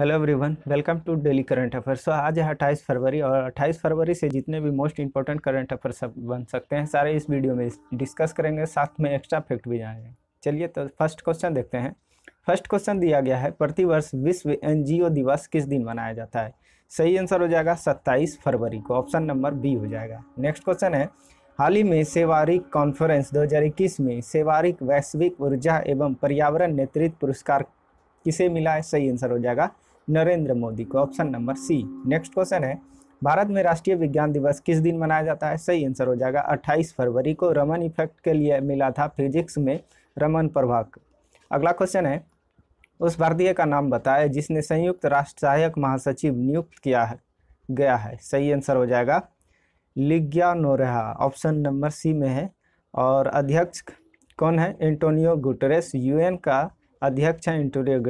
hello everyone welcome to daily current affair so आज है अट्ठाईस फरवरी और 28 फरवरी से जितने भी मोस्ट इंपॉर्टेंट करंट अफेयर सब बन सकते हैं सारे इस वीडियो में डिस्कस करेंगे साथ में एक्स्ट्रा फैक्ट भी जाएंगे चलिए तो फर्स्ट क्वेश्चन देखते हैं फर्स्ट क्वेश्चन दिया गया है प्रतिवर्ष विश्व एन दिवस किस दिन मनाया जाता है सही आंसर हो जाएगा सत्ताईस फरवरी को ऑप्शन नंबर बी हो जाएगा नेक्स्ट क्वेश्चन है हाल ही में सेवारिक कॉन्फ्रेंस दो में सेवारिक वैश्विक ऊर्जा एवं पर्यावरण नेतृत्व पुरस्कार किसे मिला है सही आंसर हो जाएगा नरेंद्र मोदी को option number C next question है भारत में राष्ट्रीय विज्ञान दिवस किस दिन मनाया जाता है सही आंसर हो जाएगा 28 फरवरी को रमन इफेक्ट के लिए मिला था फिजिक्स में रमन प्रभाक अगला क्वेश्चन है उस भारतीय का नाम बताया जिसने संयुक्त राष्ट्र सहायक महासचिव नियुक्त किया है गया है सही आंसर हो जाएगा लिग्या नोरेहा ऑप्शन नंबर सी में है और अध्यक्ष कौन है एंटोनियो गुटरेस यूएन का अध्यक्ष है एंटोनियो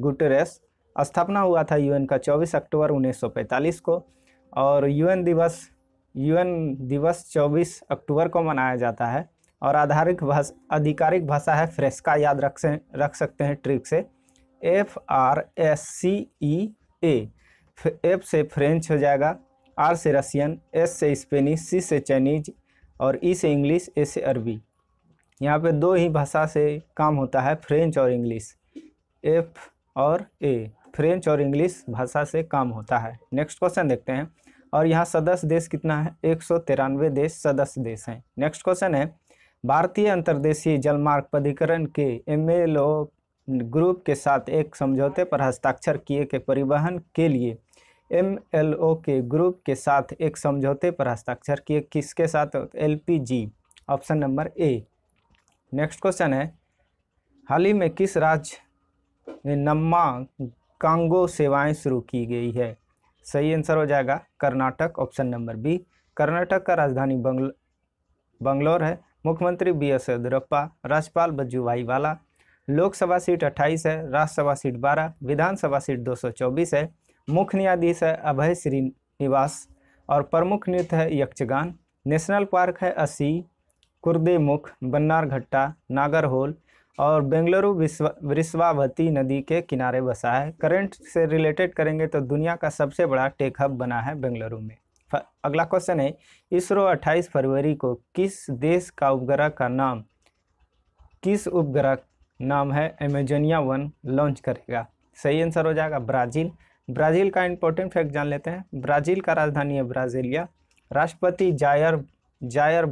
गुटरेस स्थापना हुआ था यूएन का 24 अक्टूबर 1945 को और यूएन दिवस यूएन दिवस 24 अक्टूबर को मनाया जाता है और आधारिक भाषा आधिकारिक भाषा है फ्रेस्का याद रख से रख सकते हैं ट्रिक से F R S C E A F से फ्रेंच हो जाएगा आर से रसियन एस से स्पेनिश सी से चाइनीज और ई से इंग्लिश ए से अरबी यहाँ पे दो ही भाषा से काम होता है फ्रेंच और इंग्लिश एफ और ए फ्रेंच और इंग्लिश भाषा से काम होता है नेक्स्ट क्वेश्चन देखते हैं और यहाँ सदस्य देश कितना है एक देश सदस्य देश हैं नेक्स्ट क्वेश्चन है भारतीय अंतर्देशीय जलमार्ग प्राधिकरण के एम ग्रुप के साथ एक समझौते पर हस्ताक्षर किए के परिवहन के लिए एम के ग्रुप के साथ एक समझौते पर हस्ताक्षर किए किसके साथ एल option number A next question है हाल ही में किस राज्य ने नम्मा कांगो सेवाएं शुरू की गई है सही आंसर हो जाएगा Karnataka option number B Karnataka का राजधानी बंगल बंगलोर है मुख्यमंत्री बी एस येद्यूरप्पा राज्यपाल बज्जूभाई वाला लोकसभा सीट 28 है राज्यसभा सीट 12 विधानसभा सीट 224 है मुख्य न्यायाधीश है अभय श्रीनिवास और प्रमुख नृत्य है यक्षगान नेशनल पार्क है असी कुर्देमुख बन्नारघट्टा नागरहोल और बेंगलुरु विश्वावती नदी के किनारे बसा है करंट से रिलेटेड करेंगे तो दुनिया का सबसे बड़ा टेक हब बना है बेंगलुरु में अगला क्वेश्चन है इसरो 28 फरवरी को किस देश का उपग्रह का नाम किस उपग्रह नाम है एमेजोनिया वन लॉन्च करेगा सही आंसर हो जाएगा ब्राज़ील ब्राज़ील का इंपॉर्टेंट फैक्ट जान लेते हैं ब्राज़ील का राजधानी है ब्राज़ीलिया राष्ट्रपति जायर जायर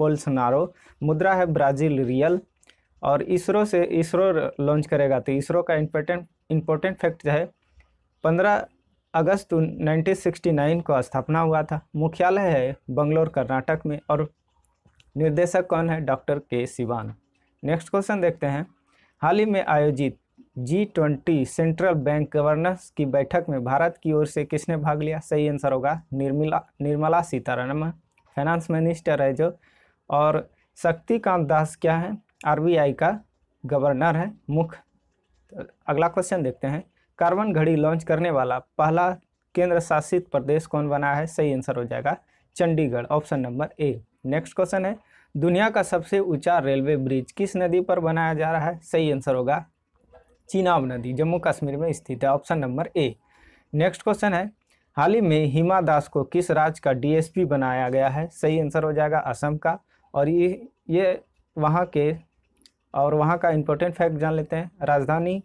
बोल्सनारो मुद्रा है ब्राज़ील रियल और इसरो से इसरो लॉन्च करेगा तो इसरो का इम्पोर्टेंट इम्पोर्टेंट फैक्ट है पंद्रह अगस्त 1969 को स्थापना हुआ था मुख्यालय है बंगलोर कर्नाटक में और निर्देशक कौन है डॉक्टर के सिवान नेक्स्ट क्वेश्चन देखते हैं हाल ही में आयोजित G twenty central bank governors की बैठक में भारत की ओर से किसने भाग लिया सही आंसर होगा निर्मला निर्मला सीतारमण फाइनेंस मिनिस्टर है जो और शक्तिकांत दास क्या है आरबीआई का गवर्नर है मुख्य अगला क्वेश्चन देखते हैं कार्बन घड़ी लॉन्च करने वाला पहला केंद्र शासित प्रदेश कौन बना है सही आंसर हो जाएगा Chandigarh option number A next question है दुनिया का सबसे ऊंचा रेलवे ब्रिज किस नदी पर बनाया जा रहा है सही आंसर होगा चिनाब नदी जम्मू कश्मीर में स्थित है option number A next question है हाल ही में हिमा दास को किस राज्य का डीएसपी बनाया गया है सही आंसर हो जाएगा असम का और ये ये वहाँ के और वहाँ का इम्पोर्टेंट फैक्ट जान लेते हैं राजधानी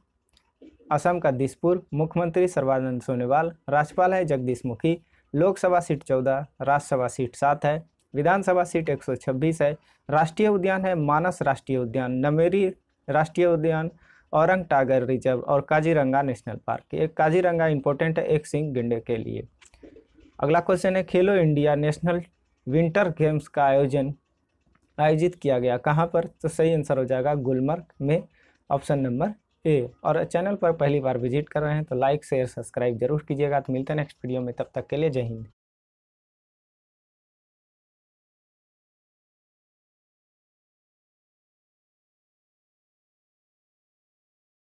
असम का दिसपुर मुख्यमंत्री सर्वानंद सोनोवाल राज्यपाल है जगदीश मुखी लोकसभा सीट चौदह राज्यसभा सीट सात है विधानसभा सीट छब्बीस है राष्ट्रीय उद्यान है मानस राष्ट्रीय उद्यान नमेरी राष्ट्रीय उद्यान औरंग टाइगर रिजर्व और काजीरंगा नेशनल पार्क एक काजीरंगा इंपॉर्टेंट है एक सिंह गिंडे के लिए अगला क्वेश्चन है खेलो इंडिया नेशनल विंटर गेम्स का आयोजन आयोजित किया गया कहाँ पर तो सही आंसर हो जाएगा गुलमर्ग में ऑप्शन नंबर ए और चैनल पर पहली बार विजिट कर रहे हैं तो लाइक शेयर सब्सक्राइब जरूर कीजिएगा तो मिलते हैं नेक्स्ट वीडियो में तब तक के लिए जय हिंद